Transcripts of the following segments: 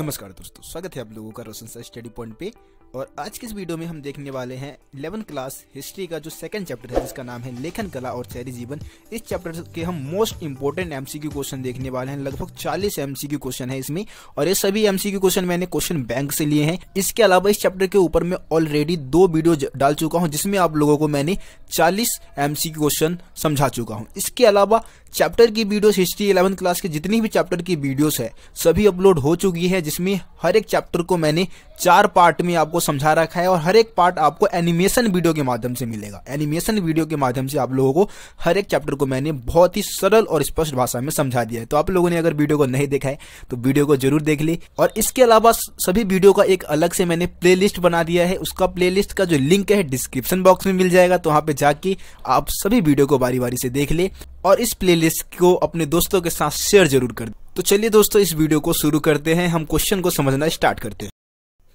नमस्कार दोस्तों स्वागत है आप लोगों का रोशन सर स्टडी पॉइंट पे और आज के इस वीडियो में हम देखने वाले हैं इलेवन क्लास हिस्ट्री का जो सेकंड चैप्टर है जिसका नाम है लेखन कला और शहरी जीवन इस चैप्टर के हम मोस्ट इंपोर्टेंट एमसीक्यू क्वेश्चन देखने वाले हैं लगभग 40 एमसीक्यू क्वेश्चन है इसमें और ये सभी एमसीक्यू क्वेश्चन मैंने क्वेश्चन बैंक से लिए हैं इसके अलावा इस चैप्टर के ऊपर मैं ऑलरेडी दो वीडियो डाल चुका हूँ जिसमें आप लोगों को मैंने चालीस एमसीक्यू क्वेश्चन समझा चुका हूँ इसके अलावा चैप्टर की वीडियोस हिस्ट्री इलेवन क्लास के जितनी भी चैप्टर की वीडियोस है सभी अपलोड हो चुकी है जिसमें हर एक चैप्टर को मैंने चार पार्ट में आपको समझा रखा है और हर एक पार्ट आपको एनिमेशन वीडियो के माध्यम से मिलेगा एनिमेशन वीडियो के माध्यम से आप लोगों को हर एक चैप्टर को मैंने बहुत ही सरल और स्पष्ट भाषा में समझा दिया है तो आप लोगों ने अगर वीडियो को नहीं देखा है तो वीडियो को जरूर देख ले और इसके अलावा सभी वीडियो का एक अलग से मैंने प्ले बना दिया है उसका प्ले का जो लिंक है डिस्क्रिप्शन बॉक्स में मिल जाएगा तो वहाँ पे जाके आप सभी वीडियो को बारी बारी से देख ले और इस प्ले को अपने दोस्तों के साथ शेयर जरूर कर दे तो चलिए दोस्तों इस वीडियो को शुरू करते हैं हम क्वेश्चन को समझना स्टार्ट करते हैं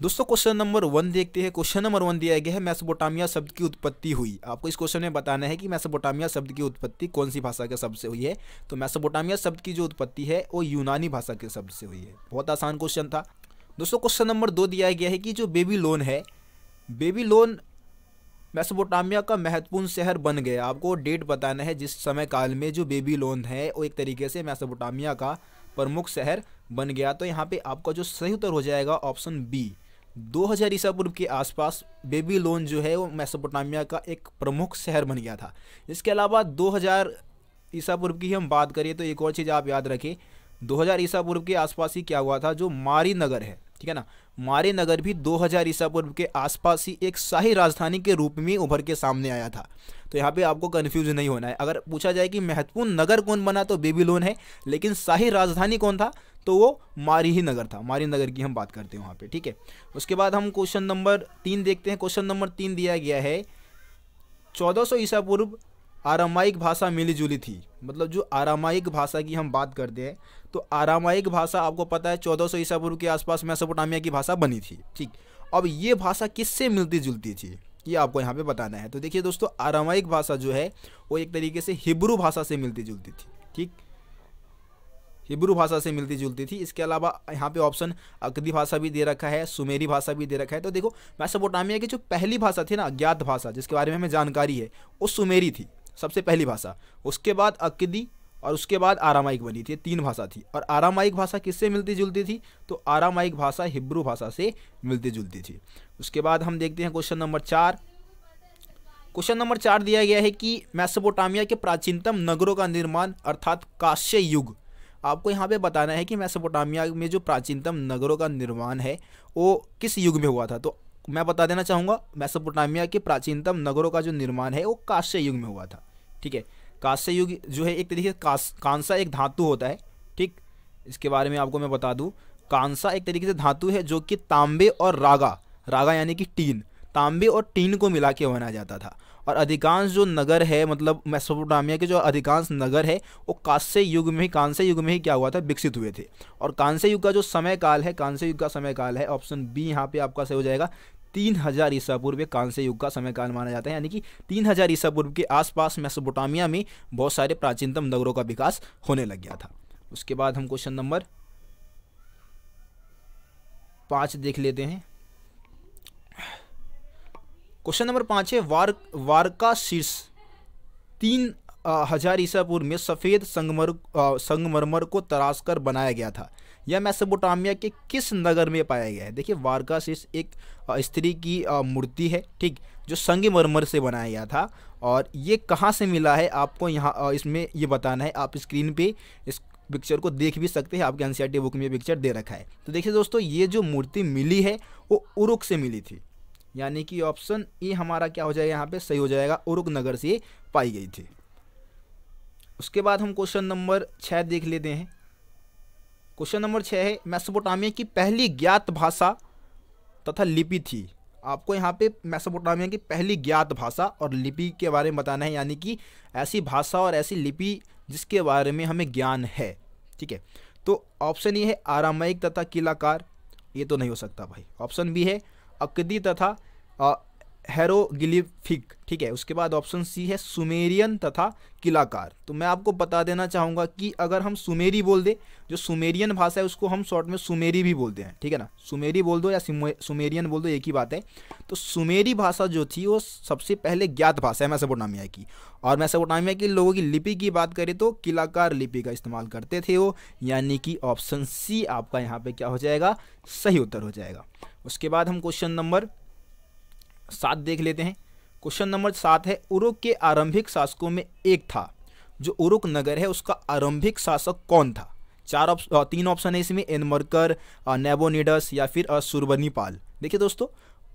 दोस्तों क्वेश्चन नंबर वन देखते हैं क्वेश्चन नंबर वन दिया गया है मैसोपोटामिया शब्द की उत्पत्ति हुई आपको इस क्वेश्चन में बताना है कि मैसोपोटामिया शब्द की उत्पत्ति कौन सी भाषा के शब्द से हुई है तो मैसोपोटामिया शब्द की जो उत्पत्ति है वो यूनानी भाषा के शब्द से हुई है बहुत आसान क्वेश्चन था दोस्तों क्वेश्चन नंबर दो दिया गया है कि जो बेबी है बेबी मैसोपोटामिया का महत्वपूर्ण शहर बन गया आपको डेट बताना है जिस समय काल में जो बेबी है वो एक तरीके से मैसोपोटामिया का प्रमुख शहर बन गया तो यहाँ पे आपका जो सही उत्तर हो जाएगा ऑप्शन बी 2000 हज़ार ईसा पूर्व के आसपास बेबीलोन जो है वो मेसोपोटामिया का एक प्रमुख शहर बन गया था इसके अलावा 2000 ईसा पूर्व की हम बात करें तो एक और चीज़ आप याद रखें 2000 ईसा पूर्व के आसपास ही क्या हुआ था जो मारी नगर है ठीक है ना मारे नगर भी 2000 हज़ार ईसा पूर्व के आसपास ही एक शाही राजधानी के रूप में उभर के सामने आया था तो यहाँ पे आपको कन्फ्यूज नहीं होना है अगर पूछा जाए कि महत्वपूर्ण नगर कौन बना तो बेबीलोन है लेकिन शाही राजधानी कौन था तो वो मारी ही नगर था मारी नगर की हम बात करते हैं वहाँ पर ठीक है उसके बाद हम क्वेश्चन नंबर तीन देखते हैं क्वेश्चन नंबर तीन दिया गया है चौदह ईसा पूर्व आरामायिक भाषा जुली थी मतलब जो आरामायिक भाषा की हम बात करते हैं तो आरामायिक भाषा आपको पता है चौदह सौ ईसा पूर्व के आसपास मैसोपोटामिया की भाषा बनी थी ठीक अब ये भाषा किससे मिलती जुलती थी ये आपको यहाँ पे बताना है तो देखिए दोस्तों आरामायिक भाषा जो है वो एक तरीके से हिब्रू भाषा से मिलती जुलती थी ठीक हिब्रू भाषा से मिलती जुलती थी इसके अलावा यहाँ पे ऑप्शन अकदी भाषा भी दे रखा है सुमेरी भाषा भी दे रखा है तो देखो मैसोपोटामिया की जो पहली भाषा थी ना अज्ञात भाषा जिसके बारे में हमें जानकारी है वो सुमेरी थी सबसे पहली भाषा उसके बाद अकदी और उसके बाद आरामाइक बनी थी तीन भाषा थी और आरामाइक भाषा किससे मिलती जुलती थी तो आरामाइक भाषा हिब्रू भाषा से मिलती जुलती थी उसके बाद हम देखते हैं क्वेश्चन नंबर चार क्वेश्चन नंबर चार दिया गया है कि मैसोपोटामिया के प्राचीनतम नगरों का निर्माण अर्थात काश्य युग आपको यहाँ पे बताना है कि मैसोपोटामिया में जो प्राचीनतम नगरों का निर्माण है वो किस युग में हुआ था तो मैं बता देना चाहूँगा मैसोपोटामिया के प्राचीनतम नगरों का जो निर्माण है वो काश्य युग में हुआ था ठीक है कांस्य युग जो है एक तरीके से कांसा एक धातु होता है ठीक इसके बारे में आपको मैं बता दूँ कांसा एक तरीके से धातु है जो कि तांबे और रागा रागा यानी कि टीन तांबे और टीन को मिला के बनाया जाता था और अधिकांश जो नगर है मतलब मेसोपोटामिया के जो अधिकांश नगर है वो कांस्य युग में ही कांस्य युग में ही क्या हुआ था विकसित हुए थे और कांस्य युग का जो समय काल है कांस्य युग का समय काल है ऑप्शन बी यहाँ पे आपका सही हो जाएगा तीन हज़ार ईसा पूर्व कांस्य युग का समय काल माना जाता है यानी कि तीन हज़ार ईसा पूर्व के आसपास मेसोपोटामिया में बहुत सारे प्राचीनतम नगरों का विकास होने लग गया था उसके बाद हम क्वेश्चन नंबर पांच देख लेते हैं क्वेश्चन नंबर पांच है वार वारका शीर्ष तीन हजार ईसा पूर्व में सफ़ेद संगमर संगमरमर को तराश कर बनाया गया था यह मैसोपोटामिया के किस नगर में पाया गया है देखिए वारकास एक स्त्री की मूर्ति है ठीक जो संगमरमर से बनाया गया था और ये कहाँ से मिला है आपको यहाँ इसमें ये बताना है आप स्क्रीन पे इस पिक्चर को देख भी सकते हैं आपके एन बुक में ये पिक्चर दे रखा है तो देखिए दोस्तों ये जो मूर्ति मिली है वो उरुक से मिली थी यानी कि ऑप्शन ए हमारा क्या हो जाएगा यहाँ पे सही हो जाएगा उरुक नगर से पाई गई थी उसके बाद हम क्वेश्चन नंबर छः देख लेते हैं क्वेश्चन नंबर छः है मैसोपोटामिया की पहली ज्ञात भाषा तथा लिपि थी आपको यहाँ पे मैसोपोटामिया की पहली ज्ञात भाषा और लिपि के बारे में बताना है यानी कि ऐसी भाषा और ऐसी लिपि जिसके बारे में हमें ज्ञान है ठीक है तो ऑप्शन ये है आरामायिक तथा किलाकार ये तो नहीं हो सकता भाई ऑप्शन बी है अकदी तथा हेरोग्लिफिक ठीक है उसके बाद ऑप्शन सी है सुमेरियन तथा किलाकार तो मैं आपको बता देना चाहूँगा कि अगर हम सुमेरी बोल दे जो सुमेरियन भाषा है उसको हम शॉर्ट में सुमेरी भी बोलते हैं ठीक है ना सुमेरी बोल दो या सुमेरियन बोल दो एक ही बात है तो सुमेरी भाषा जो थी वो सबसे पहले ज्ञात भाषा है मैसेपोटामिया की और मैसेपोटामिया के लोगों की लिपि की बात करें तो किलाकार लिपि का इस्तेमाल करते थे वो यानी कि ऑप्शन सी आपका यहाँ पर क्या हो जाएगा सही उत्तर हो जाएगा उसके बाद हम क्वेश्चन नंबर सात देख लेते हैं क्वेश्चन नंबर सात है उरुक के आरंभिक शासकों में एक था जो उरुक नगर है उसका आरंभिक शासक कौन था चार ऑप्शन तीन ऑप्शन है इसमें एनमरकर नेबोनिडस या फिर सुरबनीपाल देखिए दोस्तों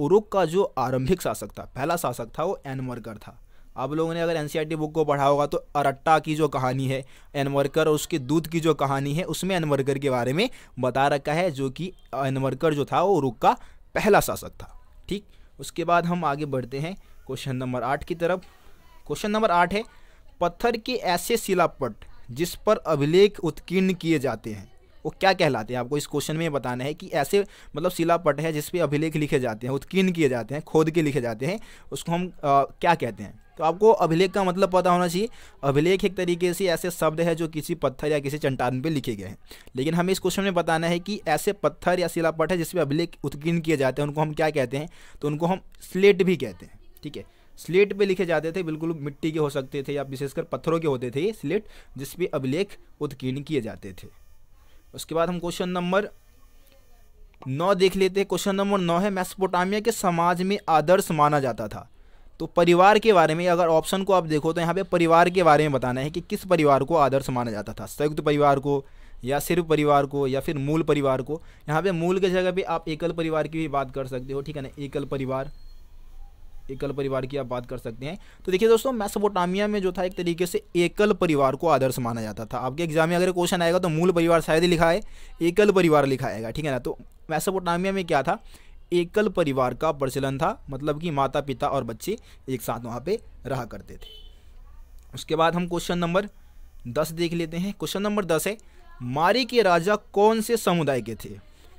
उरुक का जो आरंभिक शासक था पहला शासक था वो एनमरकर था आप लोगों ने अगर एन बुक e को पढ़ा होगा तो अरट्टा की जो कहानी है एनवरकर और उसके दूध की जो कहानी है उसमें एनवरकर के बारे में बता रखा है जो कि एनवरकर जो था वो उरुक का पहला शासक था ठीक उसके बाद हम आगे बढ़ते हैं क्वेश्चन नंबर आठ की तरफ क्वेश्चन नंबर आठ है पत्थर के ऐसे शिलापट जिस पर अभिलेख उत्कीर्ण किए जाते हैं वो क्या कहलाते हैं आपको इस क्वेश्चन में बताना है कि ऐसे मतलब शिलापट है जिस अभिलेख लिखे जाते हैं उत्कीर्ण किए जाते हैं खोद के लिखे जाते हैं उसको हम आ, क्या कहते हैं तो आपको अभिलेख का मतलब पता होना चाहिए अभिलेख एक तरीके से ऐसे शब्द है जो किसी पत्थर या किसी चट्टान पर लिखे गए हैं लेकिन हमें इस क्वेश्चन में बताना है कि ऐसे पत्थर या शिलापट है जिसमें अभिलेख उत्कीर्ण किए जाते हैं उनको हम क्या कहते हैं तो उनको हम स्लेट भी कहते हैं ठीक है स्लेट पे लिखे जाते थे बिल्कुल मिट्टी के हो सकते थे या विशेषकर पत्थरों के होते थे ये स्लेट जिसपे अभिलेख उत्कीर्ण किए जाते थे उसके बाद हम क्वेश्चन नंबर नौ देख लेते हैं क्वेश्चन नंबर नौ है मेसोपोटामिया के समाज में आदर्श माना जाता था तो परिवार के बारे में अगर ऑप्शन को आप देखो तो यहाँ पे परिवार के बारे में बताना है कि किस परिवार को आदर्श माना जाता था संयुक्त परिवार को या सिर्फ परिवार को या फिर मूल परिवार को यहाँ पे मूल के जगह पे आप एकल परिवार की भी बात कर सकते हो ठीक है ना एकल परिवार एकल परिवार की आप बात कर सकते हैं तो देखिए दोस्तों मैसोपोटामिया में जो था एक तरीके से एकल परिवार को आदर्श माना जाता था आपके एग्जाम में अगर क्वेश्चन आएगा तो मूल परिवार शायद ही लिखा है एकल परिवार लिखा आएगा ठीक है ना तो मैसोपोटामिया में क्या था एकल परिवार का प्रचलन था मतलब कि माता पिता और बच्चे एक साथ वहाँ पे रहा करते थे उसके बाद हम क्वेश्चन नंबर दस देख लेते हैं क्वेश्चन नंबर दस है मारी के राजा कौन से समुदाय के थे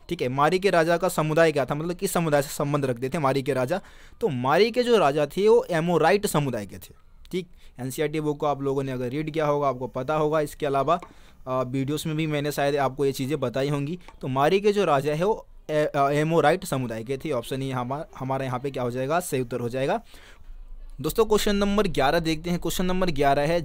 ठीक है मारी के राजा का समुदाय क्या था मतलब किस समुदाय से संबंध रखते थे मारी के राजा तो मारी के जो राजा थे वो एमोराइट समुदाय के थे ठीक एन सी बुक को आप लोगों ने अगर रीड किया होगा आपको पता होगा इसके अलावा वीडियोस में भी मैंने शायद आपको ये चीज़ें बताई होंगी तो मारी के जो राजा है वो एमोराइट समुदाय के थे ऑप्शन ही हमारा हमारे यहाँ पे क्या हो जाएगा सही उत्तर हो जाएगा दोस्तों क्वेश्चन नंबर ग्यारह देखते हैं क्वेश्चन नंबर ग्यारह है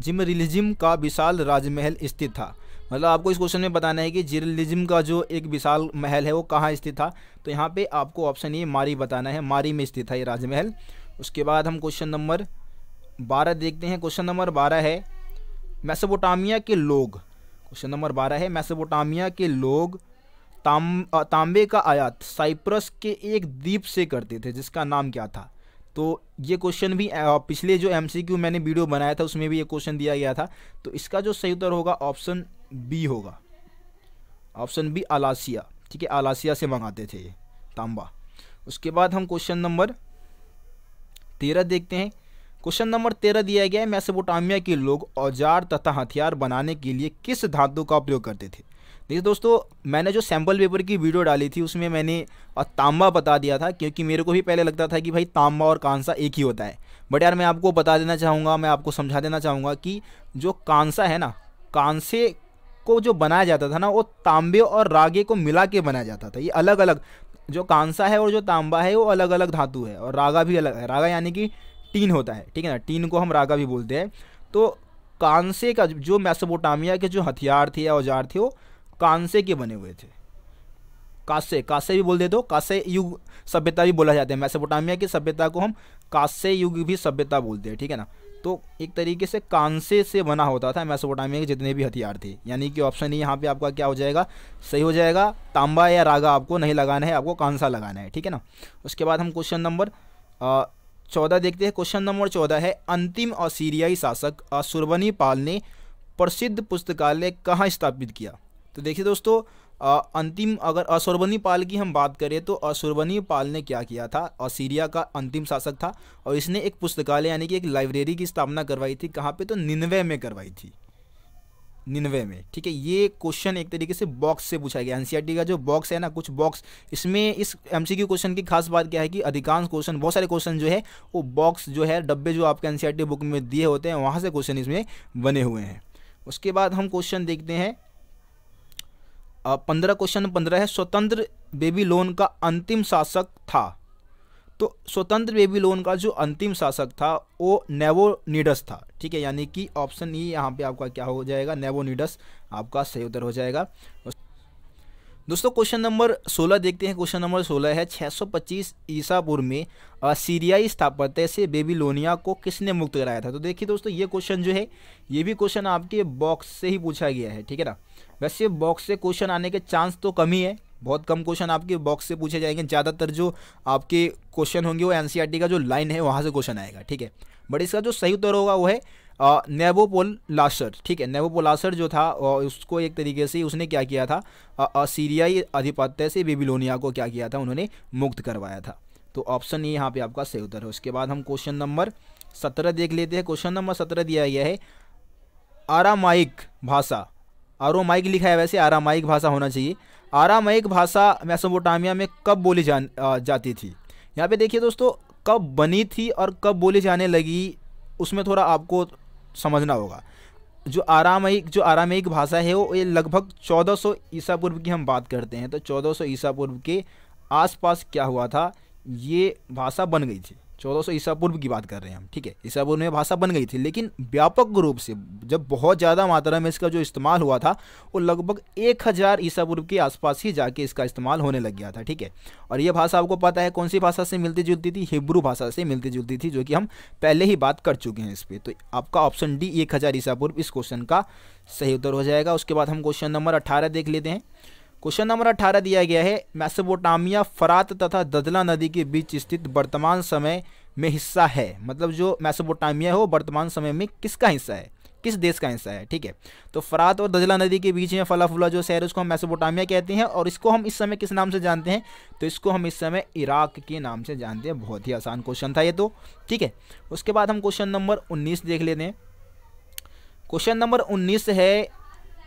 जिम रिलिजिम का विशाल राजमहल स्थित था मतलब आपको इस क्वेश्चन में बताना है कि जिरलिज्म का जो एक विशाल महल है वो कहाँ स्थित था तो यहाँ पे आपको ऑप्शन ये मारी बताना है मारी में स्थित था ये राजमहल उसके बाद हम क्वेश्चन नंबर बारह देखते हैं क्वेश्चन नंबर बारह है मैसोपोटामिया के लोग क्वेश्चन नंबर बारह है मैसोपोटामिया के लोग ताम तांबे का आयात साइप्रस के एक द्वीप से करते थे जिसका नाम क्या था तो ये क्वेश्चन भी पिछले जो एम मैंने वीडियो बनाया था उसमें भी ये क्वेश्चन दिया गया था तो इसका जो सही उत्तर होगा ऑप्शन बी होगा ऑप्शन बी आलासिया ठीक है अलासिया से मंगाते थे ये तांबा उसके बाद हम क्वेश्चन नंबर तेरह देखते हैं क्वेश्चन नंबर तेरह दिया गया है मैसोपोटामिया के लोग औजार तथा हथियार बनाने के लिए किस धातु का प्रयोग करते थे देखिए दोस्तों मैंने जो सैम्पल पेपर की वीडियो डाली थी उसमें मैंने तांबा बता दिया था क्योंकि मेरे को भी पहले लगता था कि भाई तांबा और कांसा एक ही होता है बट यार मैं आपको बता देना चाहूँगा मैं आपको समझा देना चाहूँगा कि जो कांसा है ना कांसे को जो बनाया जाता था ना वो तांबे और रागे को मिला के बनाया जाता था ये अलग अलग जो कांसा है और जो तांबा है वो अलग अलग धातु है और रागा भी अलग है रागा यानी कि टीन होता है ठीक है ना टीन को हम रागा भी बोलते हैं तो कांसे का जो मैसोपोटामिया के जो हथियार थे या औजार थे वो कांसे के बने हुए थे कांसे कांसे भी बोल दे दो कांसे युग सभ्यता भी बोला जाता है मैसेपोटामिया की सभ्यता को हम कांसे युग भी सभ्यता बोलते हैं ठीक है ना तो एक तरीके से कांसे से बना होता था मैसेपोटामिया के जितने भी हथियार थे यानी कि ऑप्शन ही यहाँ पे आपका क्या हो जाएगा सही हो जाएगा तांबा या रागा आपको नहीं लगाना है आपको कांसा लगाना है ठीक है ना उसके बाद हम क्वेश्चन नंबर चौदह देखते हैं क्वेश्चन नंबर चौदह है अंतिम असीरियाई शासक असुरबनी पाल ने प्रसिद्ध पुस्तकालय कहाँ स्थापित किया तो देखिए दोस्तों अंतिम अगर असुरबनी पाल की हम बात करें तो असुरबनी पाल ने क्या किया था असीरिया का अंतिम शासक था और इसने एक पुस्तकालय यानी कि एक लाइब्रेरी की स्थापना करवाई थी कहाँ पे तो निन्वे में करवाई थी निन्वे में ठीक है ये क्वेश्चन एक तरीके से बॉक्स से पूछा गया एनसीईआरटी e का जो बॉक्स है ना कुछ बॉक्स इसमें इस एमसीक्यू क्वेश्चन की खास बात क्या है कि अधिकांश क्वेश्चन बहुत सारे क्वेश्चन जो है वो बॉक्स जो है डब्बे जो आपके एनसीईआरटी बुक e में दिए होते हैं वहाँ से क्वेश्चन इसमें बने हुए हैं उसके बाद हम क्वेश्चन देखते हैं पंद्रह क्वेश्चन पंद्रह है स्वतंत्र बेबीलोन का अंतिम शासक था तो स्वतंत्र बेबीलोन का जो अंतिम शासक था वो नेवोनिडस था ठीक है यानी कि ऑप्शन ई e यहाँ पे आपका क्या हो जाएगा नेवोनिडस आपका सही उत्तर हो जाएगा दोस्तों क्वेश्चन नंबर 16 देखते हैं क्वेश्चन नंबर 16 है 625 ईसा पूर्व में सीरियाई स्थापत्य से बेबीलोनिया को किसने मुक्त कराया था तो देखिए दोस्तों ये क्वेश्चन जो है ये भी क्वेश्चन आपके बॉक्स से ही पूछा गया है ठीक है ना वैसे बॉक्स से क्वेश्चन आने के चांस तो कम ही है बहुत कम क्वेश्चन आपके बॉक्स से पूछे जाएंगे ज़्यादातर जो आपके क्वेश्चन होंगे वो एन का जो लाइन है वहाँ से क्वेश्चन आएगा ठीक है बट इसका जो सही उत्तर होगा वो है नेवोपोल लाशर ठीक है नेवोपोलासर जो था उसको एक तरीके से उसने क्या किया था सीरियाई आधिपत्य से बेबीलोनिया को क्या किया था उन्होंने मुक्त करवाया था तो ऑप्शन ये यहाँ पे आपका सही उत्तर है उसके बाद हम क्वेश्चन नंबर सत्रह देख लेते हैं क्वेश्चन नंबर सत्रह दिया गया है आरामाइक भाषा आरोमाइक लिखा है वैसे आरामाइक भाषा होना चाहिए आरामाइक भाषा मैसोपोटामिया में कब बोली जान जाती थी यहाँ पे देखिए दोस्तों कब बनी थी और कब बोली जाने लगी उसमें थोड़ा आपको समझना होगा जो आरामयिक जो आरामयिक भाषा है वो ये लगभग 1400 ईसा पूर्व की हम बात करते हैं तो 1400 ईसा पूर्व के आसपास क्या हुआ था ये भाषा बन गई थी चौदह सौ ईसा पूर्व की बात कर रहे हैं हम ठीक है ईसा पूर्व में भाषा बन गई थी लेकिन व्यापक रूप से जब बहुत ज़्यादा मात्रा में इसका जो इस्तेमाल हुआ था वो लगभग एक हज़ार ईसा पूर्व के आसपास ही जाके इसका इस्तेमाल होने लग गया था ठीक है और ये भाषा आपको पता है कौन सी भाषा से मिलती जुलती थी हिब्रू भाषा से मिलती जुलती थी जो कि हम पहले ही बात कर चुके हैं इस पर तो आपका ऑप्शन डी एक हज़ार ईसा पूर्व इस क्वेश्चन का सही उत्तर हो जाएगा उसके बाद हम क्वेश्चन नंबर अट्ठारह देख लेते हैं क्वेश्चन नंबर अठारह दिया गया है मैसोपोटामिया फरात तथा ददला नदी के बीच स्थित वर्तमान समय में हिस्सा है मतलब जो मैसोपोटामिया है वो वर्तमान समय में किसका हिस्सा है किस देश का हिस्सा है ठीक है तो फरात और दजला नदी के बीच में फला फुला जो शहर है उसको हम मैसोपोटामिया कहते हैं और इसको हम इस समय किस नाम से जानते हैं तो इसको हम इस समय इराक के नाम से जानते हैं बहुत ही आसान क्वेश्चन था ये तो ठीक है उसके बाद हम क्वेश्चन नंबर उन्नीस देख लेते हैं क्वेश्चन नंबर उन्नीस है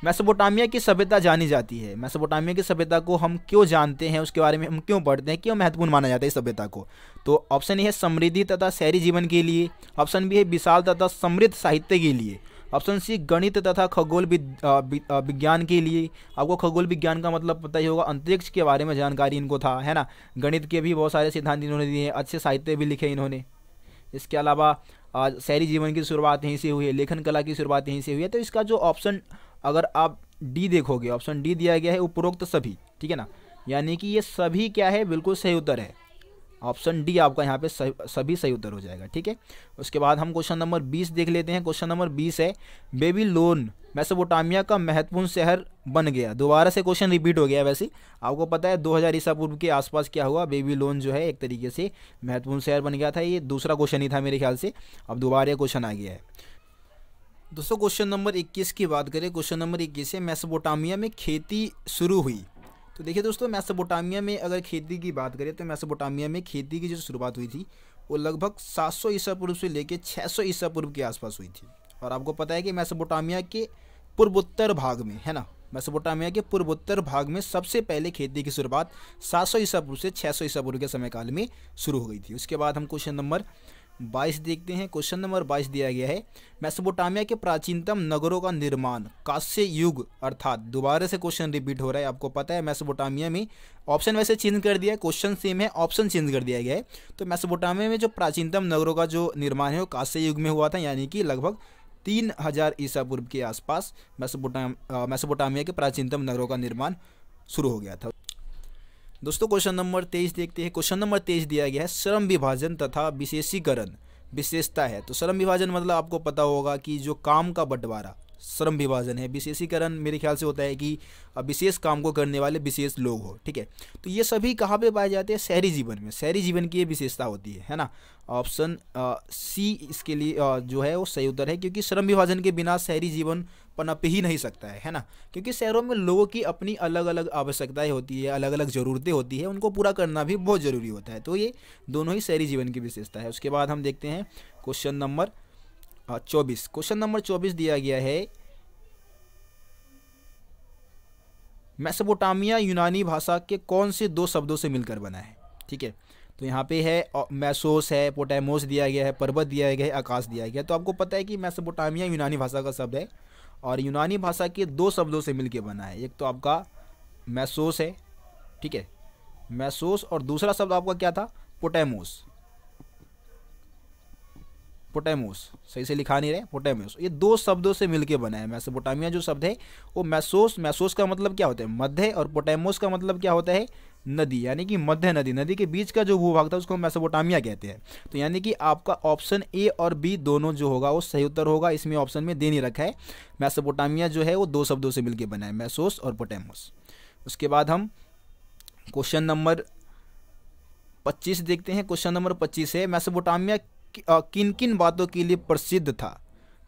मैसोपोटामिया की सभ्यता जानी जाती है मैसोपोटामिया की सभ्यता को हम क्यों जानते हैं उसके बारे में हम क्यों पढ़ते हैं क्यों महत्वपूर्ण माना जाता है इस सभ्यता को तो ऑप्शन ए है समृद्धि तथा शहरी जीवन के लिए ऑप्शन बी है विशाल तथा समृद्ध साहित्य के लिए ऑप्शन सी गणित तथा खगोल विज्ञान के लिए आपको खगोल विज्ञान का मतलब पता ही होगा अंतरिक्ष के बारे में जानकारी इनको था है ना गणित के भी बहुत सारे सिद्धांत इन्होंने दिए हैं अच्छे साहित्य भी लिखे इन्होंने इसके अलावा शहरी जीवन की शुरुआत यहीं से हुई है लेखन कला की शुरुआत यहीं से हुई है तो इसका जो ऑप्शन अगर आप डी देखोगे ऑप्शन डी दिया गया है उपरोक्त सभी ठीक है ना यानी कि ये सभी क्या है बिल्कुल सही उत्तर है ऑप्शन डी आपका यहाँ पे सभी सही उत्तर हो जाएगा ठीक है उसके बाद हम क्वेश्चन नंबर बीस देख लेते हैं क्वेश्चन नंबर बीस है बेबी लोन मैसोपोटामिया का महत्वपूर्ण शहर बन गया दोबारा से क्वेश्चन रिपीट हो गया वैसे आपको पता है 2000 हज़ार ईसा पूर्व के आसपास क्या हुआ बेबी लोन जो है एक तरीके से महत्वपूर्ण शहर बन गया था ये दूसरा क्वेश्चन ही था मेरे ख्याल से अब दोबारा क्वेश्चन आ गया है दोस्तों क्वेश्चन नंबर 21 की बात करें क्वेश्चन नंबर 21 है मैसोपोटामिया में खेती शुरू हुई तो देखिए दोस्तों मैसोपोटामिया में अगर खेती की बात करें तो मैसोपोटामिया में खेती की जो शुरुआत हुई थी वो लगभग 700 सौ ईसा पूर्व से लेकर 600 सौ ईसा पूर्व के आसपास हुई थी और आपको पता है कि मैसोपोटामिया के पूर्वोत्तर भाग में है ना मैसोपोटामिया के पूर्वोत्तर भाग में सबसे पहले खेती की शुरुआत सौ ईसा पूर्व से सौ ईसा पूर्व के समय काल में शुरू हो गई थी उसके बाद हम क्वेश्चन नंबर बाईस देखते हैं क्वेश्चन नंबर बाईस दिया गया है मैसोपोटामिया के प्राचीनतम नगरों का निर्माण कांस्य युग अर्थात दोबारा से क्वेश्चन रिपीट हो रहा है आपको पता है मैसोपोटामिया में ऑप्शन वैसे चेंज कर दिया है क्वेश्चन सेम है ऑप्शन चेंज कर दिया गया है तो मैसोपोटामिया में जो प्राचीनतम नगरों का जो निर्माण है वो कांस्य युग में हुआ था यानी कि लगभग तीन हजार ईसा पूर्व के आसपास मैसोपोटाम मैसोपोटामिया के प्राचीनतम नगरों का निर्माण शुरू हो गया था दोस्तों क्वेश्चन नंबर तेईस देखते हैं क्वेश्चन नंबर तेईस दिया गया है श्रम विभाजन तथा विशेषीकरण विशेषता है तो श्रम विभाजन मतलब आपको पता होगा कि जो काम का बंटवारा श्रम विभाजन है विशेषीकरण मेरे ख्याल से होता है कि विशेष काम को करने वाले विशेष लोग हो ठीक है तो ये सभी कहाँ पे पाए जाते हैं शहरी जीवन में शहरी जीवन की ये विशेषता होती है है ना ऑप्शन सी इसके लिए आ, जो है वो सही उत्तर है क्योंकि श्रम विभाजन के बिना शहरी जीवन पनप ही नहीं सकता है है ना क्योंकि शहरों में लोगों की अपनी अलग अलग आवश्यकताएं होती है अलग अलग ज़रूरतें होती है उनको पूरा करना भी बहुत ज़रूरी होता है तो ये दोनों ही शहरी जीवन की विशेषता है उसके बाद हम देखते हैं क्वेश्चन नंबर हाँ, चौबीस क्वेश्चन नंबर चौबीस दिया गया है मैसोपोटामिया यूनानी भाषा के कौन से दो शब्दों से मिलकर बना है ठीक है तो यहाँ पे है मैसोस है पोटेमोस दिया गया है पर्वत दिया गया है आकाश दिया गया है तो आपको पता है कि मैसोपोटामिया यूनानी भाषा का शब्द है और यूनानी भाषा के दो शब्दों से मिलकर बना है एक तो आपका मैसोस है ठीक है मैसोस और दूसरा शब्द आपका क्या था पोटेमोस पोटेमोस सही से लिखा नहीं रहे पोटेमोस ये दो शब्दों से मिलके बना है मैसोपोटामिया जो शब्द है वो मैसोस मैसोस का मतलब क्या होता है मध्य और पोटेमोस का मतलब क्या होता है नदी यानी कि मध्य नदी नदी के बीच का जो भूभाग था उसको मैसोपोटामिया कहते हैं तो यानी कि आपका ऑप्शन ए और बी दोनों जो होगा वो सही उत्तर होगा इसमें ऑप्शन में दे नहीं रखा है मैसोपोटामिया जो है वो दो शब्दों से मिलकर बना है मैसोस और पोटेमोस उसके बाद हम क्वेश्चन नंबर पच्चीस देखते हैं क्वेश्चन नंबर पच्चीस है मैसोपोटामिया किन किन बातों के लिए प्रसिद्ध था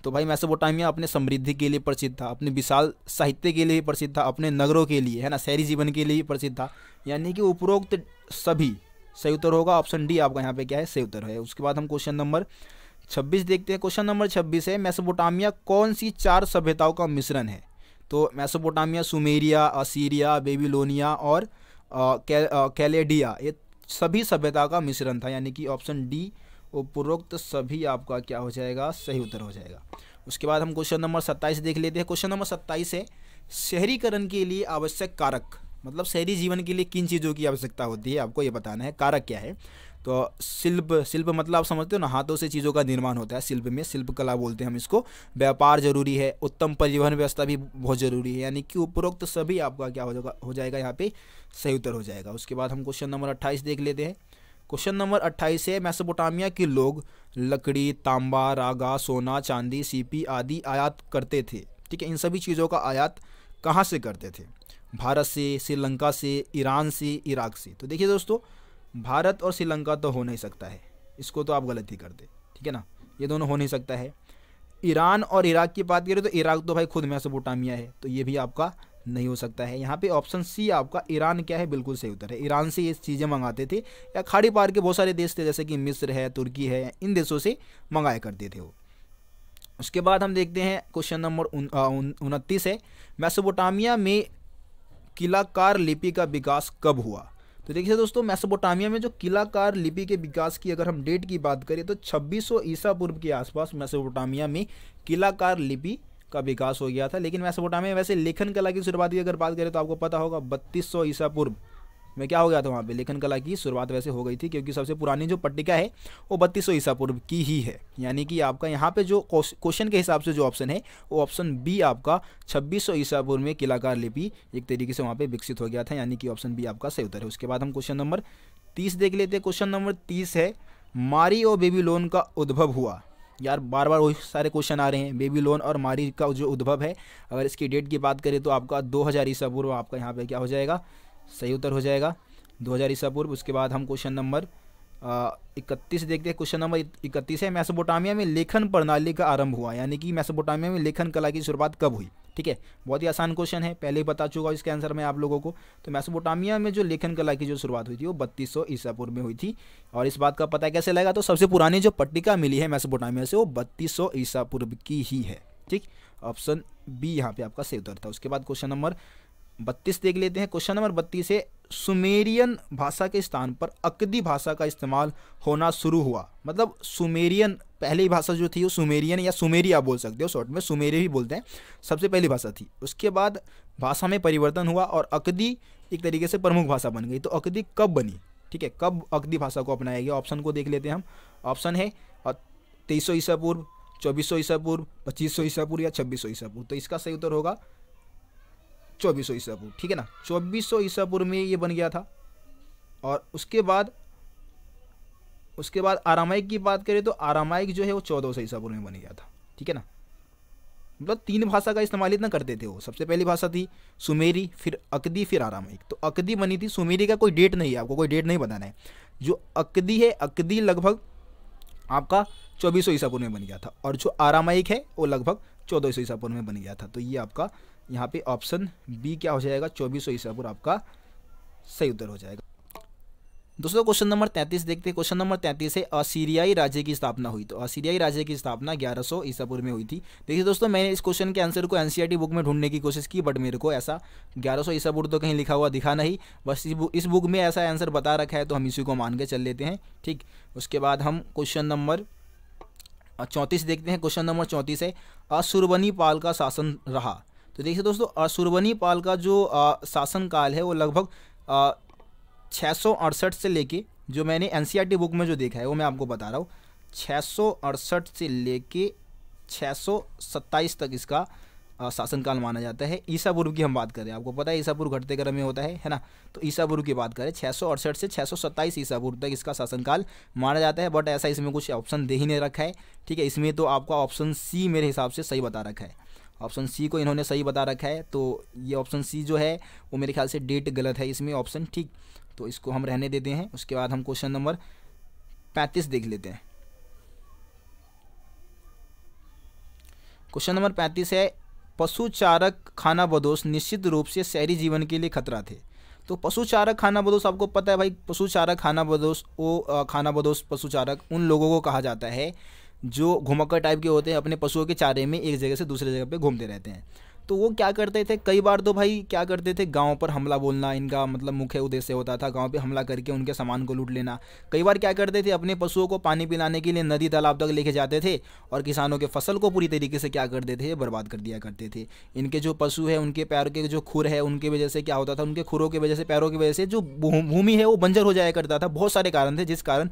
तो भाई मैसोपोटामिया अपने समृद्धि के लिए प्रसिद्ध था अपने विशाल साहित्य के लिए प्रसिद्ध था अपने नगरों के लिए है ना शहरी जीवन के लिए प्रसिद्ध था यानी कि उपरोक्त सभी सही उत्तर होगा ऑप्शन डी आपका यहाँ पे क्या है सही उत्तर है उसके बाद हम क्वेश्चन नंबर छब्बीस देखते हैं क्वेश्चन नंबर छब्बीस है मैसोपोटामिया कौन सी चार सभ्यताओं का मिश्रण है तो मैसोपोटामिया सुमेरिया असीरिया बेबीलोनिया और कैलेडिया ये सभी सभ्यता का मिश्रण था यानी कि ऑप्शन डी उपरोक्त सभी आपका क्या हो जाएगा सही उत्तर हो जाएगा उसके बाद हम क्वेश्चन नंबर सत्ताईस देख लेते हैं क्वेश्चन नंबर सत्ताईस है शहरीकरण के लिए आवश्यक कारक मतलब शहरी जीवन के लिए किन चीज़ों की आवश्यकता होती है आपको ये बताना है कारक क्या है तो शिल्प शिल्प मतलब आप समझते हो ना हाथों से चीज़ों का निर्माण होता है शिल्प में शिल्प कला बोलते हैं हम इसको व्यापार जरूरी है उत्तम परिवहन व्यवस्था भी बहुत ज़रूरी है यानी कि उपरोक्त सभी आपका क्या हो जाएगा हो जाएगा यहाँ पे सही उत्तर हो जाएगा उसके बाद हम क्वेश्चन नंबर अट्ठाईस देख लेते हैं क्वेश्चन नंबर अट्ठाईस है मैसोपोटामिया के लोग लकड़ी तांबा रागा सोना चांदी सीपी आदि आयात करते थे ठीक है इन सभी चीज़ों का आयात कहाँ से करते थे भारत से श्रीलंका से ईरान से इराक से तो देखिए दोस्तों भारत और श्रीलंका तो हो नहीं सकता है इसको तो आप गलत ही कर दे ठीक है ना ये दोनों हो नहीं सकता है ईरान और इराक की बात करें तो इराक तो भाई खुद मैसोपोटामिया है तो ये भी आपका नहीं हो सकता है यहाँ पे ऑप्शन सी आपका ईरान क्या है बिल्कुल सही उत्तर है ईरान से ये चीज़ें मंगाते थे या खाड़ी पार के बहुत सारे देश थे जैसे कि मिस्र है तुर्की है इन देशों से मंगाया करते थे वो उसके बाद हम देखते हैं क्वेश्चन नंबर उनतीस है मैसोपोटामिया में किलाकार लिपि का विकास कब हुआ तो देखिए दोस्तों मैसोपोटामिया में जो किलाकार लिपि के विकास की अगर हम डेट की बात करें तो 2600 ईसा पूर्व के आसपास मैसोपोटामिया में किलाकार लिपि का विकास हो गया था लेकिन मैसोपोटामिया वैसे लेखन कला की शुरुआत की अगर बात करें तो आपको पता होगा बत्तीस सौ ईसा पूर्व में क्या हो गया था वहाँ पे लेखन कला की शुरुआत वैसे हो गई थी क्योंकि सबसे पुरानी जो पट्टिका है वो बत्तीस सौ ईसा पूर्व की ही है यानी कि आपका यहाँ पे जो क्वेश्चन के हिसाब से जो ऑप्शन है वो ऑप्शन बी आपका छब्बीस सौ ईसा पूर्व में किलाकार लिपि एक तरीके से वहाँ पे विकसित हो गया था यानी कि ऑप्शन बी आपका सही उत्तर है उसके बाद हम क्वेश्चन नंबर तीस देख लेते हैं क्वेश्चन नंबर तीस है मारी और बेबी का उद्भव हुआ यार बार बार वही सारे क्वेश्चन आ रहे हैं बेबी लोन और मारी का जो उद्भव है अगर इसकी डेट की बात करें तो आपका दो हज़ार ईसा पूर्व आपका यहाँ पे क्या हो जाएगा सही उत्तर हो जाएगा दो हज़ार ईसा पूर्व उसके बाद हम क्वेश्चन नंबर इकतीस देखते हैं क्वेश्चन नंबर इकतीस है मैसोपोटामिया में लेखन प्रणाली का आरंभ हुआ यानी कि मैसोपोटामिया में लेखन कला की शुरुआत कब हुई ठीक है बहुत ही आसान क्वेश्चन है पहले ही बता चुका हूँ इसके आंसर में आप लोगों को तो मैसोपोटामिया में जो लेखन कला की जो शुरुआत हुई थी वो बत्तीस सौ ईसा पूर्व में हुई थी और इस बात का पता कैसे लगा तो सबसे पुरानी जो पट्टिका मिली है मैसोपोटामिया से वो बत्तीस सौ ईसा पूर्व की ही है ठीक ऑप्शन बी यहाँ पे आपका सही था उसके बाद क्वेश्चन नंबर बत्तीस देख लेते हैं क्वेश्चन नंबर बत्तीस है सुमेरियन भाषा के स्थान पर अकदी भाषा का इस्तेमाल होना शुरू हुआ मतलब सुमेरियन पहली भाषा जो थी वो सुमेरियन या सुमेरिया बोल सकते हो शॉर्ट में सुमेरिया भी बोलते हैं सबसे पहली भाषा थी उसके बाद भाषा में परिवर्तन हुआ और अकदी एक तरीके से प्रमुख भाषा बन गई तो अकदी कब बनी ठीक है कब अकदी भाषा को अपनाया गया ऑप्शन को देख लेते हैं हम ऑप्शन है तेईस सौ ईसा पूर्व चौबीस सौ ईसा पूर्व पच्चीस सौ ईसा पूर्व या छब्बीस सौ ईसा पूर्व तो इसका सही उत्तर होगा चौबीस सौ ईसा पूर्व ठीक है ना चौबीस सौ ईसा पूर्व में ये बन गया था और उसके बाद उसके बाद आरामाइक की बात करें तो आरामायक जो है वो चौदह सौ ईसा पूर्व में बन गया था ठीक है ना मतलब तीन भाषा का इस्तेमाल इतना करते थे वो सबसे पहली भाषा थी सुमेरी फिर अकदी फिर आरामाइक तो अकदी बनी थी सुमेरी का कोई डेट नहीं है आपको कोई डेट नहीं बताना है जो अकदी है अकदी लगभग आपका चौबीस सौ ईसा पूर्व में बन गया था और जो आरामाइक है वो लगभग चौदह सौ ईसा पूर्व में बन गया था तो ये आपका यहाँ पे ऑप्शन बी क्या हो जाएगा चौबीस सौ ईसापुर आपका सही उत्तर हो जाएगा दोस्तों क्वेश्चन नंबर तैंतीस देखते हैं क्वेश्चन नंबर तैंतीस है असीरियाई राज्य की स्थापना हुई तो असीरियाई राज्य की स्थापना ग्यारह सौ ईसापुर में हुई थी देखिए दोस्तों मैंने इस क्वेश्चन के आंसर को एनसीईआरटी बुक e में ढूंढने की कोशिश की बट मेरे को ऐसा ग्यारह सौ ईसापुर तो कहीं लिखा हुआ दिखा नहीं बस इस बुक में ऐसा आंसर बता रखा है तो हम इसी को मान के चल लेते हैं ठीक उसके बाद हम क्वेश्चन नंबर चौंतीस देखते हैं क्वेश्चन नंबर चौंतीस है असुरबनी पाल का शासन रहा तो देखिए दोस्तों असुरबनी पाल का जो शासनकाल है वो लगभग छः से लेके जो मैंने एन e बुक में जो देखा है वो मैं आपको बता रहा हूँ छः से लेके छः तक इसका शासनकाल माना जाता है ईसा पूर्व की हम बात करें आपको पता है ईसा पूर्व घटते क्रम में होता है है ना तो ईसा पूर्व की बात करें छः से छः सौ ईसा पूर्व तक इसका शासनकाल माना जाता है बट ऐसा इसमें कुछ ऑप्शन दे ही नहीं रखा है ठीक है इसमें तो आपका ऑप्शन सी मेरे हिसाब से सही बता रखा है ऑप्शन सी को इन्होंने सही बता रखा है तो ये ऑप्शन सी जो है वो मेरे ख्याल से डेट गलत है इसमें ऑप्शन ठीक तो इसको हम रहने देते हैं उसके बाद हम क्वेश्चन नंबर पैंतीस देख लेते हैं क्वेश्चन नंबर पैंतीस है पशु चारक खाना बदोश निश्चित रूप से शहरी जीवन के लिए खतरा थे तो पशु चारक खाना बदोश आपको पता है भाई पशु चारक खाना बदोश वो खाना बदोश पशु चारक उन लोगों को कहा जाता है जो घुमक्का टाइप के होते हैं अपने पशुओं के चारे में एक जगह से दूसरे जगह पे घूमते रहते हैं तो वो क्या करते थे कई बार तो भाई क्या करते थे गांव पर हमला बोलना इनका मतलब मुख्य उद्देश्य होता था गांव पे हमला करके उनके सामान को लूट लेना कई बार क्या करते थे अपने पशुओं को पानी पिलाने के लिए नदी तालाब तक लेके जाते थे और किसानों के फसल को पूरी तरीके से क्या करते थे बर्बाद कर दिया करते थे इनके जो पशु है उनके पैरों के जो खुर है उनकी वजह से क्या होता था उनके खुरों की वजह से पैरों की वजह से जो भूमि है वो बंजर हो जाया करता था बहुत सारे कारण थे जिस कारण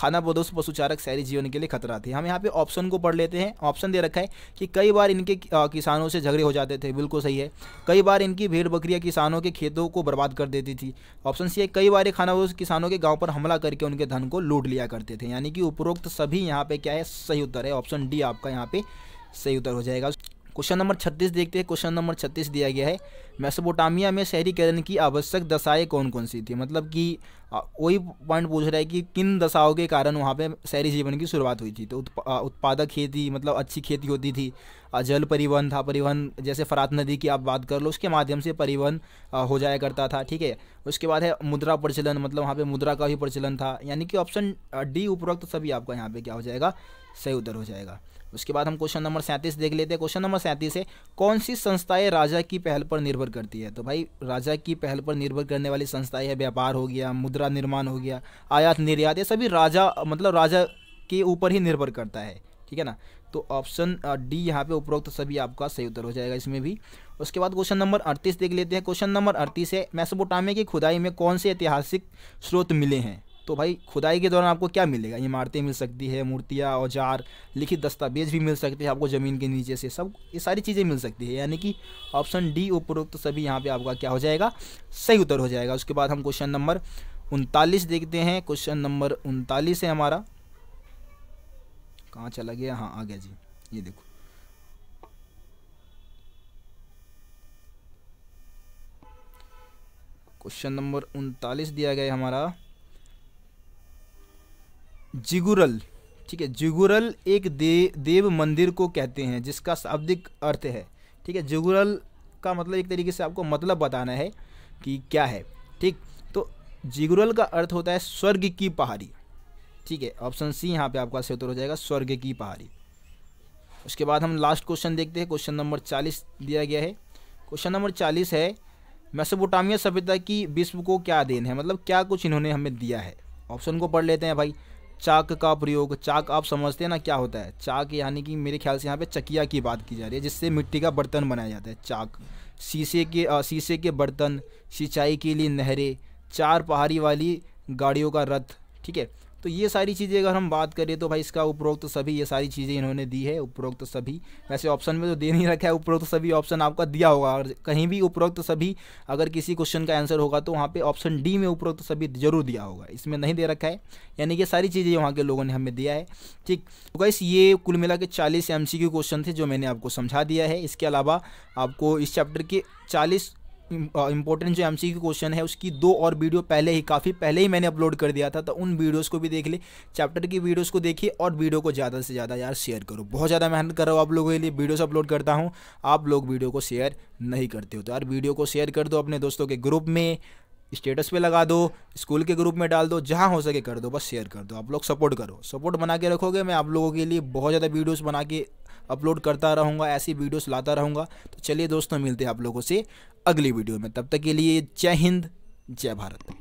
खाना पदोस पशुचारक शहरी जीवन के लिए खतरा थी हम यहाँ पे ऑप्शन को पढ़ लेते हैं ऑप्शन दे रखा है कि कई बार इनके किसानों से झगड़े हो जाते थे बिल्कुल सही है कई बार इनकी भेड़ बकरियाँ किसानों के खेतों को बर्बाद कर देती थी ऑप्शन सी है कई बार खाना बदोस किसानों के गाँव पर हमला करके उनके धन को लूट लिया करते थे यानी कि उपरोक्त सभी यहाँ पे क्या है सही उत्तर है ऑप्शन डी आपका यहाँ पे सही उत्तर हो जाएगा क्वेश्चन नंबर छत्तीस देखते हैं क्वेश्चन नंबर छत्तीस दिया गया है मेसोपोटामिया में शहरीकरण की आवश्यक दशाएं कौन कौन सी थी मतलब कि वही पॉइंट पूछ रहा है कि किन दशाओं के कारण वहाँ पे शहरी जीवन की शुरुआत हुई थी तो उत्पा, उत्पादक खेती मतलब अच्छी खेती होती थी जल परिवहन था परिवहन जैसे फरात नदी की आप बात कर लो उसके माध्यम से परिवहन हो जाया करता था ठीक है उसके बाद है मुद्रा प्रचलन मतलब वहाँ पर मुद्रा का भी प्रचलन था यानी कि ऑप्शन डी उपरोक्त सभी आपका यहाँ पे क्या हो जाएगा सही उत्तर हो जाएगा उसके बाद हम क्वेश्चन नंबर सैंतीस देख लेते हैं क्वेश्चन नंबर सैंतीस है कौन सी संस्थाएं राजा की पहल पर निर्भर करती है तो भाई राजा की पहल पर निर्भर करने वाली संस्थाएं है व्यापार हो गया मुद्रा निर्माण हो गया आयात निर्यात ये सभी राजा मतलब राजा के ऊपर ही निर्भर करता है ठीक है ना तो ऑप्शन डी यहाँ पे उपरोक्त तो सभी आपका सही उत्तर हो जाएगा इसमें भी उसके बाद क्वेश्चन नंबर अड़तीस देख लेते हैं क्वेश्चन नंबर अड़तीस है मैसोपोटामिया की खुदाई में कौन से ऐतिहासिक स्रोत मिले हैं तो भाई खुदाई के दौरान आपको क्या मिलेगा इमारतें मिल सकती है मूर्तियाँ औजार लिखित दस्तावेज भी मिल सकते हैं आपको ज़मीन के नीचे से सब ये सारी चीज़ें मिल सकती है यानी कि ऑप्शन डी उपरोक्त सभी यहाँ पर आपका क्या हो जाएगा सही उत्तर हो जाएगा उसके बाद हम क्वेश्चन नंबर उनतालीस देखते हैं क्वेश्चन नंबर उनतालीस है हमारा कहाँ चला गया हाँ आ गया जी ये देखो क्वेश्चन नंबर उनतालीस दिया गया हमारा जिगुरल ठीक है जिगुरल एक दे, देव मंदिर को कहते हैं जिसका शाब्दिक अर्थ है ठीक है जिगुरल का मतलब एक तरीके से आपको मतलब बताना है कि क्या है ठीक तो जिगुरल का अर्थ होता है स्वर्ग की पहाड़ी ठीक है ऑप्शन सी यहाँ पे आपका सही उत्तर हो जाएगा स्वर्ग की पहाड़ी उसके बाद हम लास्ट क्वेश्चन देखते हैं क्वेश्चन नंबर चालीस दिया गया है क्वेश्चन नंबर चालीस है मेसोपोटामिया सभ्यता की विश्व को क्या देन है मतलब क्या कुछ इन्होंने हमें दिया है ऑप्शन को पढ़ लेते हैं भाई चाक का प्रयोग चाक आप समझते हैं ना क्या होता है चाक यानी कि मेरे ख्याल से यहाँ पे चकिया की बात की जा रही है जिससे मिट्टी का बर्तन बनाया जाता है चाक शीशे के शीशे के बर्तन सिंचाई के लिए नहरें चार पहाड़ी वाली गाड़ियों का रथ ठीक है तो ये सारी चीज़ें अगर हम बात करें तो भाई इसका उपरोक्त तो सभी ये सारी चीज़ें इन्होंने दी है उपरोक्त तो सभी वैसे ऑप्शन में तो दे नहीं रखा है उपरोक्त तो सभी ऑप्शन आपका दिया होगा और कहीं भी उपरोक्त सभी अगर किसी क्वेश्चन का आंसर होगा तो वहाँ पे ऑप्शन डी में उपरोक्त सभी जरूर दिया होगा इसमें नहीं दे रखा है यानी कि सारी चीज़ें वहाँ के लोगों ने हमें दिया है ठीक तो गाइस ये कुल मिला के चालीस एम क्वेश्चन थे जो मैंने आपको समझा दिया है इसके अलावा आपको इस चैप्टर के चालीस इंपॉर्टेंट जो की क्वेश्चन है उसकी दो और वीडियो पहले ही काफ़ी पहले ही मैंने अपलोड कर दिया था तो उन वीडियोज़ को भी देख ले चैप्टर की वीडियोज़ को देखिए और वीडियो को ज़्यादा से ज़्यादा यार शेयर करो बहुत ज़्यादा मेहनत कर रहा हूँ आप लोगों के लिए वीडियोस अपलोड करता हूँ आप लोग वीडियो को शेयर नहीं करते हो तो यार वीडियो को शेयर कर दो अपने दोस्तों के ग्रुप में स्टेटस पे लगा दो स्कूल के ग्रुप में डाल दो जहाँ हो सके कर दो बस शेयर कर दो आप लोग सपोर्ट करो सपोर्ट बना के रखोगे मैं आप लोगों के लिए बहुत ज़्यादा वीडियोस बना के अपलोड करता रहूँगा ऐसी वीडियोस लाता रहूँगा तो चलिए दोस्तों मिलते हैं आप लोगों से अगली वीडियो में तब तक के लिए जय हिंद जय भारत